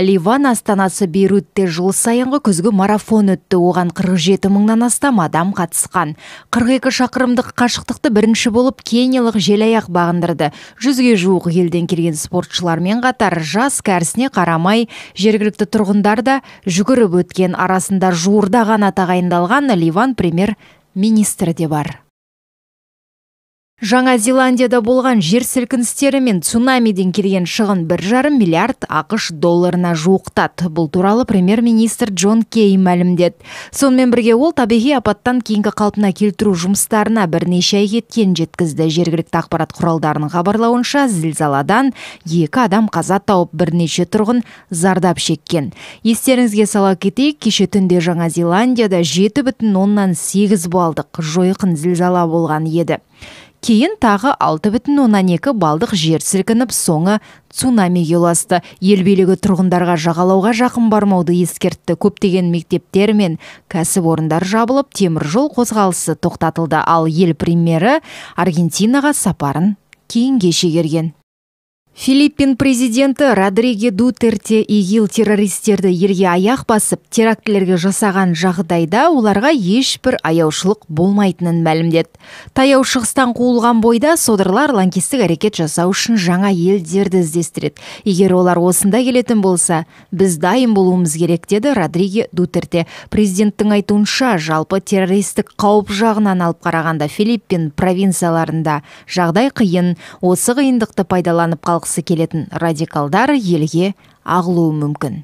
ливан астанасы бейрутте жыл сайынғы күзгі марафон өтті оған 47 мыңнан астам адам қатысқан 42 шақырымдық қашықтықты бірінші болып кениялық желаяқ бағындырды жүзге жуық елден келген спортшылармен қатар жас кәрісіне қарамай жергілікті тұрғындар да жүгіріп өткен арасында жуырда ғана тағайындалған ливан премьер министрі де бар жаңа зеландияда болған жер сілкіністері мен цунамиден келген шығын 1,5 миллиард ақш долларына жуықтады бұл туралы премьер министр джон кей мәлімдеді сонымен бірге ол табиғи апаттан кейінгі қалпына келтіру жұмыстарына бірнеше ай кеткен жеткізді жергілікті ақпарат құралдарының хабарлауынша зілзаладан екі адам қаза тауып бірнеше тұрғын зардап шеккен естеріңізге сала кетейік кеше түнде жаңа зеландияда жеті балдық жойқын зілзала болған еді кейін тағы 6,12 балдық жер сілкініп соңы цунами ұласты ел билігі тұрғындарға жағалауға жақын бармауды ескертті көптеген мектептер мен кәсіпорындар жабылып темір жол қозғалысы тоқтатылды ал ел премьері аргентинаға сапарын кейінге шегерген филиппин президенті родриге дутерте игил террористерді ерге аяқ басып терактілерге жасаған жағдайда оларға ешбір аяушылық болмайтынын мәлімдеді таяу шығыстан қуылған бойда содырлар лаңкестік әрекет жасау үшін жаңа елдерді іздестіреді егер олар осында келетін болса біз дайын болуымыз керек деді родриге дутерте президенттің айтуынша жалпы террористік қауіп жағынан алып қарағанда филиппин провинцияларында жағдай қиын осы қиындықты пайдаланып қал салғысы келетін радикалдар елге ағылуы мүмкін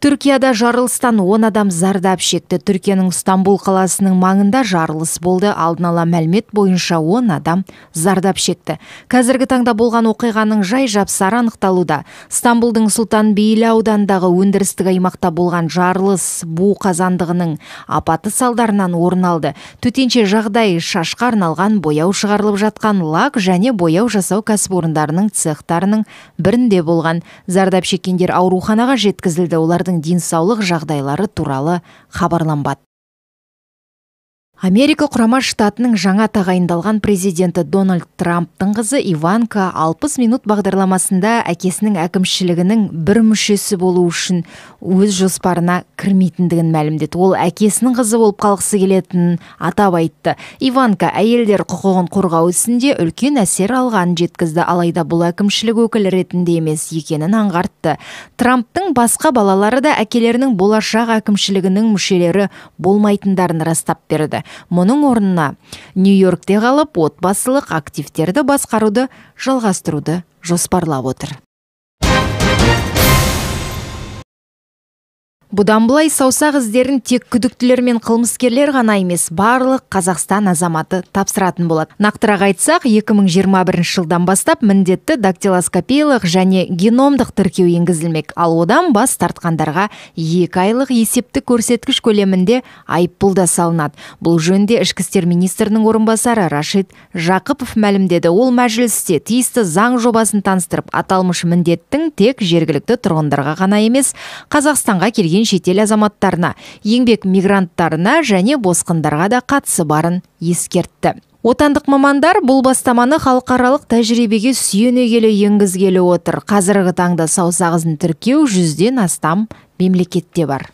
Түркияда жарылыстан 10 адам зардап шекті. Түркияның Стамбул қаласының маңында жарылыс болды. Алдын ала мәлімет бойынша 10 адам зардап шекті. Қазіргі таңда болған оқиғаның жай жапсары анықталуда. Стамбулдың Сұлтан Бейлі аудандағы өндірістік аймақта болған жарылыс бу қазандығының апаты салдарынан орын алды. Төтенше жағдай шашқа арналған бояу шығарылып жатқан лак және бояу жасау кәсіпорындарының цехтарының бірінде болған. Зардап шеккендер ауруханаға жеткізілді. Олардың денсаулық жағдайлары туралы хабарланбады америка құрама штатының жаңа тағайындалған президенті дональд трамптың қызы иванка 60 минут бағдарламасында әкесінің әкімшілігінің бір мүшесі болу үшін өз жоспарына кірмейтіндігін мәлімдеді ол әкесінің қызы болып қалғысы келетінін атап айтты иванка әйелдер құқығын қорғау ісінде үлкен әсер алғанын жеткізді алайда бұл әкімшілік өкілі ретінде емес екенін аңғартты трамптың басқа балалары да әкелерінің болашақ әкімшілігінің мүшелері болмайтындарын растап берді мұның орнына нью йоркте қалып отбасылық активтерді басқаруды жалғастыруды жоспарлап отыр бұдан былай саусақ іздерін тек күдіктілер мен қылмыскерлер ғана емес барлық қазақстан азаматы тапсыратын болады нақтырақ айтсақ 2021 жылдан бастап міндетті дактилоскопиялық және геномдық тіркеу енгізілмек ал одан бас тартқандарға екі айлық есептік көрсеткіш көлемінде айыппұл да салынады бұл жөнінде ішкі істер министрінің орынбасары рашид жақыпов мәлімдеді ол мәжілісте тиісті заң жобасын таныстырып аталмыш міндеттің тек жергілікті тұрғындарға ғана емес қазақстанға келген келген шетел азаматтарына еңбек мигранттарына және босқындарға да қатысы барын ескертті отандық мамандар бұл бастаманы халықаралық тәжірибеге сүйене келе енгізгелі отыр қазіргі таңда саусағызын тіркеу жүзден астам мемлекетте бар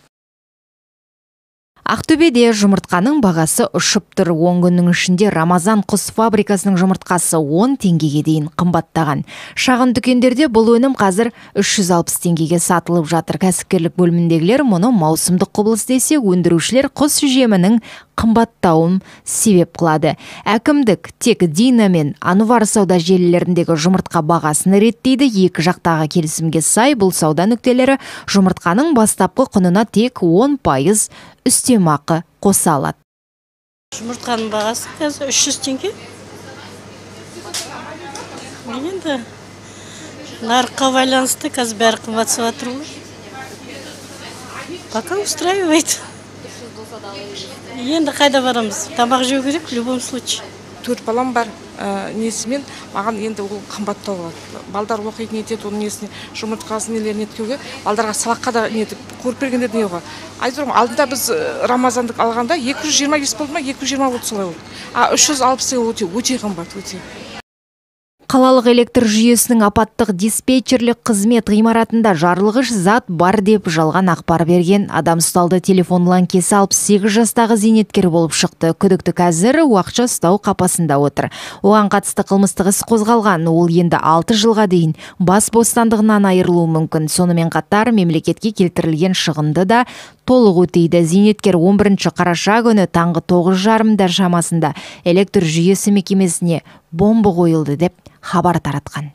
ақтөбеде жұмыртқаның бағасы ұшып тұр он күннің ішінде рамазан құс фабрикасының жұмыртқасы 10 теңгеге дейін қымбаттаған шағын дүкендерде бұл өнім қазір 360 теңгеге сатылып жатыр кәсіпкерлік бөліміндегілер мұны маусымдық құбылыс десе өндірушілер құс жемінің қымбаттауын себеп қылады әкімдік тек дина мен анвар сауда желілеріндегі жұмыртқа бағасын реттейді екі жақтағы келісімге сай бұл сауда нүктелері жұмыртқаның бастапқы құнына тек 10 пайыз үстемақы қоса алады жұмыртқаның бағасы қазір үш жүз теңге енді нарыққа байланысты қазір бәрі қымбатсып жатыр ғой пока устраивает енді қайда барамыз тамақ жеу керек в любом случае төрт балам бар Э, несімен маған енді ол қымбаттау болады балдар оқиды не оның несіне жұмыртқасын нелерін еткеуге балдарға сабаққа да нетіп көріп бергенде не ғой айтып тұрмын алдында біз э, рамазандық алғанда екі жүз жиырма бес болды ма екі жүз жиырма болды солай болды а үш жүз алпыс өте өте қымбат өте қалалық электр жүйесінің апаттық диспетчерлік қызмет ғимаратында жарылғыш зат бар деп жалған ақпар берген адам ұсталды телефон ланкесі сегіз жастағы зейнеткер болып шықты күдікті қазір уақытша ұстау қапасында отыр оған қатысты қылмыстық іс қозғалған ол енді 6 жылға дейін бас бостандығынан айырылуы мүмкін сонымен қатар мемлекетке келтірілген шығынды да толық өтейді зейнеткер 11 қараша күні таңғы тоғыз жарымдар шамасында электр жүйесі мекемесіне бомба қойылды деп хабар таратқан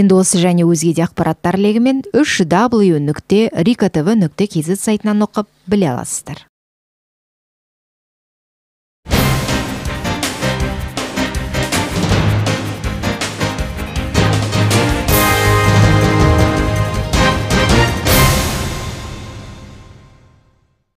енді осы және өзге де ақпараттар легімен үш w нүкте рика тв нүкте кз сайтынан оқып біле аласыздар